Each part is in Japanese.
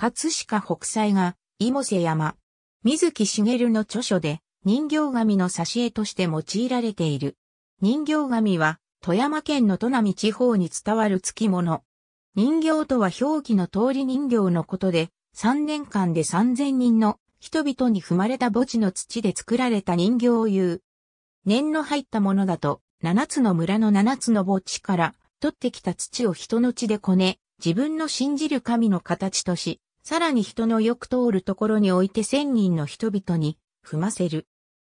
葛飾北斎が、芋瀬山、水木しげるの著書で、人形神の挿絵として用いられている。人形神は、富山県の砺波地方に伝わる付き物。人形とは表記の通り人形のことで、3年間で3000人の人々に踏まれた墓地の土で作られた人形を言う。念の入ったものだと、7つの村の7つの墓地から取ってきた土を人の地でこね、自分の信じる神の形とし、さらに人のよく通るところに置いて千人の人々に踏ませる。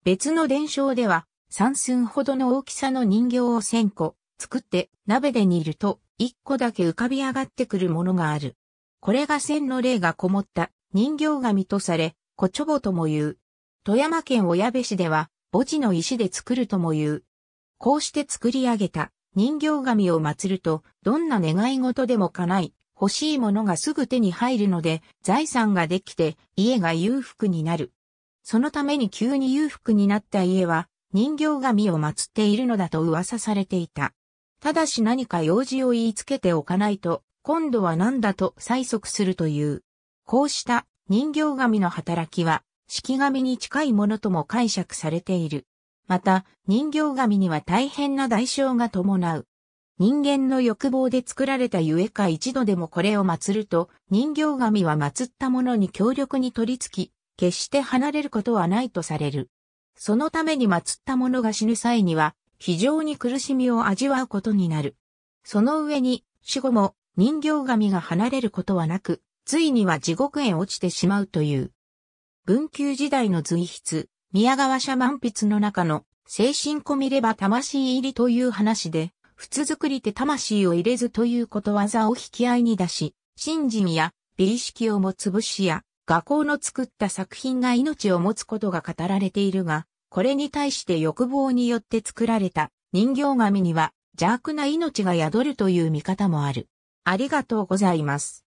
別の伝承では、三寸ほどの大きさの人形を千個作って鍋で煮ると一個だけ浮かび上がってくるものがある。これが千の霊がこもった人形神とされ、こちょぼとも言う。富山県小矢部市では墓地の石で作るとも言う。こうして作り上げた人形神を祀ると、どんな願い事でも叶い、欲しいものがすぐ手に入るので、財産ができて家が裕福になる。そのために急に裕福になった家は、人形神を祀っているのだと噂されていた。ただし何か用事を言いつけておかないと、今度は何だと催促するという。こうした人形神の働きは、式神に近いものとも解釈されている。また、人形神には大変な代償が伴う。人間の欲望で作られたゆえか一度でもこれを祀ると、人形神は祀ったものに強力に取り付き、決して離れることはないとされる。そのために祀った者が死ぬ際には、非常に苦しみを味わうことになる。その上に、死後も人形神が離れることはなく、ついには地獄へ落ちてしまうという。文久時代の随筆、宮川社満筆の中の精神込みれば魂入りという話で、仏作りて魂を入れずということわざを引き合いに出し、信心や美意識を持つ武士や画工の作った作品が命を持つことが語られているが、これに対して欲望によって作られた人形神には邪悪な命が宿るという見方もある。ありがとうございます。